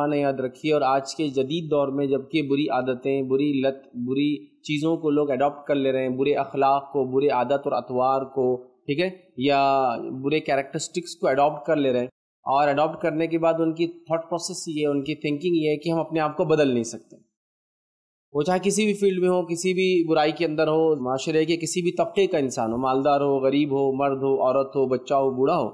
खाना याद रखिए और आज के जदीद दौर में जबकि बुरी आदतें बुरी लत बुरी चीज़ों को लोग अडॉप्ट कर ले रहे हैं बुरे अखलाक को बुरे आदत और अतवार को ठीक है या बुरे कैरेक्टरिस्टिक्स को अडॉप्ट कर ले रहे हैं और अडॉप्ट करने के बाद उनकी थॉट प्रोसेस ये है उनकी थिंकिंग ये है कि हम अपने आप को बदल नहीं सकते वो चाहे किसी भी फील्ड में हो किसी भी बुराई के अंदर हो माशरे के किसी भी तबके का इंसान हो मालदार हो गरीब हो मर्द हो औरत हो बच्चा हो बूढ़ा हो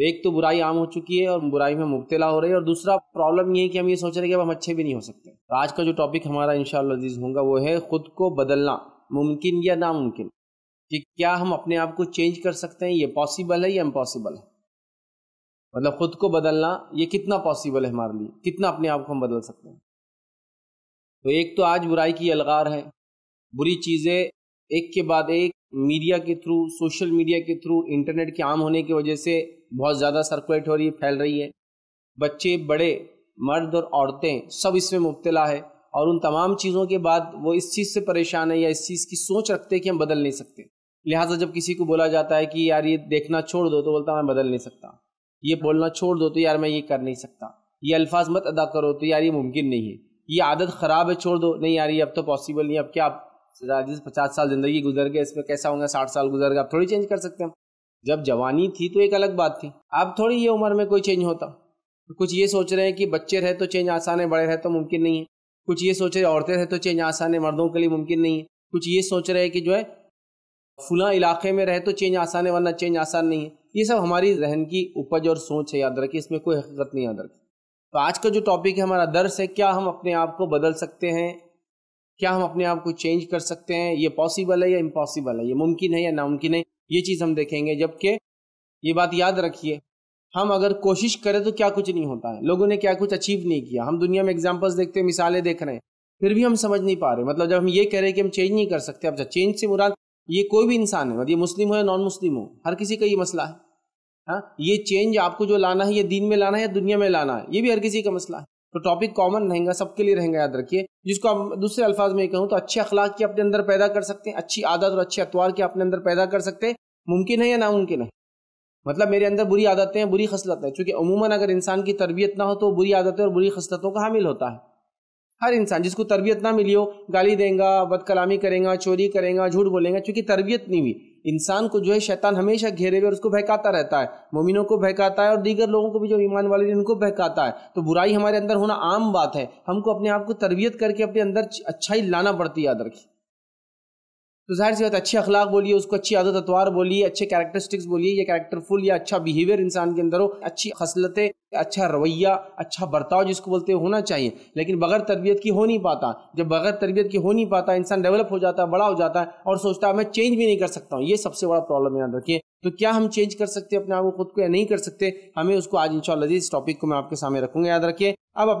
एक तो बुराई आम हो चुकी है और बुराई में मुबतला हो रही है और दूसरा प्रॉब्लम ये है कि हम ये सोच रहे हैं कि अब हम अच्छे भी नहीं हो सकते तो आज का जो टॉपिक हमारा इन शजीज़ होगा वो है खुद को बदलना मुमकिन या नामुमकिन कि क्या हम अपने आप को चेंज कर सकते हैं ये पॉसिबल है या इम्पॉसिबल है मतलब खुद को बदलना ये कितना पॉसिबल है हमारे लिए कितना अपने आप को हम बदल सकते हैं तो एक तो आज बुराई की अलगार है बुरी चीज़ें एक के बाद एक मीडिया के थ्रू सोशल मीडिया के थ्रू इंटरनेट के आम होने की वजह से बहुत ज़्यादा सर्कुलेट हो रही है फैल रही है बच्चे बड़े मर्द और औरतें सब इसमें मुबतला है और उन तमाम चीज़ों के बाद वो इस चीज़ से परेशान है या इस चीज़ की सोच रखते हैं कि हम बदल नहीं सकते लिहाजा जब किसी को बोला जाता है कि यार ये देखना छोड़ दो तो बोलता मैं बदल नहीं सकता ये बोलना छोड़ दो तो यार मैं ये कर नहीं सकता ये अल्फाज मत अदा करो तो यार ये मुमकिन नहीं है ये आदत ख़राब है छोड़ दो नहीं यार ये अब तो पॉसिबल नहीं अब क्या चालीस पचास साल ज़िंदगी गुजर गए इसमें कैसा होंगे साठ साल गुजर गए आप थोड़ी चेंज कर सकते हैं जब जवानी थी तो एक अलग बात थी अब थोड़ी ये उम्र में कोई चेंज होता कुछ ये सोच रहे हैं कि बच्चे रहे तो चेंज आसान है बड़े रहे तो मुमकिन नहीं है कुछ ये सोच रहे औरतें रहे तो चेंज आसान है मर्दों के लिए मुमकिन नहीं है कुछ ये सोच रहे हैं कि जो है फुला इलाके में रहे तो चेंज आसान है वरना चेंज आसान नहीं है ये सब हमारी रहन की उपज और सोच है याद रखी इसमें कोई हकीकत नहीं याद रखी तो आज का जो टॉपिक है हमारा दर्श है क्या हम अपने आप को बदल सकते हैं क्या हम अपने आप को चेंज कर सकते हैं ये पॉसिबल है या इम्पॉसिबल है ये मुमकिन है या नामुमकिन है ये चीज़ हम देखेंगे जबकि ये बात याद रखिए हम अगर कोशिश करें तो क्या कुछ नहीं होता है लोगों ने क्या कुछ अचीव नहीं किया हम दुनिया में एग्जाम्पल्स देखते हैं मिसालें देख रहे हैं फिर भी हम समझ नहीं पा रहे मतलब जब हम ये कह रहे हैं कि हम चेंज नहीं कर सकते अब चेंज से मुराद ये कोई भी इंसान है मतलब ये मुस्लिम हो या नॉन मुस्लिम हो हर किसी का ये मसला है हाँ ये चेंज आपको जो लाना है ये दीन में लाना है या दुनिया में लाना है ये भी हर किसी का मसला है तो टॉपिक कॉमन रहेगा सबके लिए रहेगा याद रखिए जिसको आप दूसरे अल्फाज में कहूँ तो अच्छे अखलाक की अपने अंदर पैदा कर सकते हैं अच्छी आदत और अच्छे अतवार की अपने अंदर पैदा कर सकते हैं मुमकिन है या नामुमकिन है मतलब मेरे अंदर बुरी आदतें हैं बुरी खसलत है चूंकि अमूमन अगर इंसान की तरबियत ना हो तो बुरी आदतें और बुरी खसलतों का हामिल होता है हर इंसान जिसको तरबियत ना मिली हो गाली देंगे बदकलामी करेगा चोरी करेंगे झूठ बोलेंगे चूँकि तरबियत नहीं हुई इंसान को जो है शैतान हमेशा घेरे हुए और उसको बहकाता रहता है मोमिनों को बहकाता है और दीगर लोगों को भी जो ईमान वाले हैं उनको बहकाता है तो बुराई हमारे अंदर होना आम बात है हमको अपने आप को तरबियत करके अपने अंदर अच्छाई लाना पड़ती है याद रखिए तो जाहिर सी बात अच्छे अखलाक बोलिए उसको अच्छी आदत अतवार बोलिए अच्छे कैरेक्टरिस्टिक्स बोलिए या कैरेक्टरफुल या अच्छा बिहेवियर इंसान के अंदर हो अच्छी खसलतें अच्छा रवैया अच्छा बर्ताव जिसको बोलते होना चाहिए लेकिन बगैर तरबियत की हो नहीं पाता जब बगैर तरबियत की हो नहीं पाता इंसान डेवलप हो जाता है बड़ा हो जाता है और सोचता है मैं चेंज भी नहीं कर सकता हूँ ये सबसे बड़ा प्रॉब्लम याद रखिए तो क्या हम चेंज कर सकते हैं अपने आप को खुद को या नहीं कर सकते हमें उसको आज इंशाल्लाह इस टॉपिक को मैं आपके सामने रखूंगा याद रखिए अब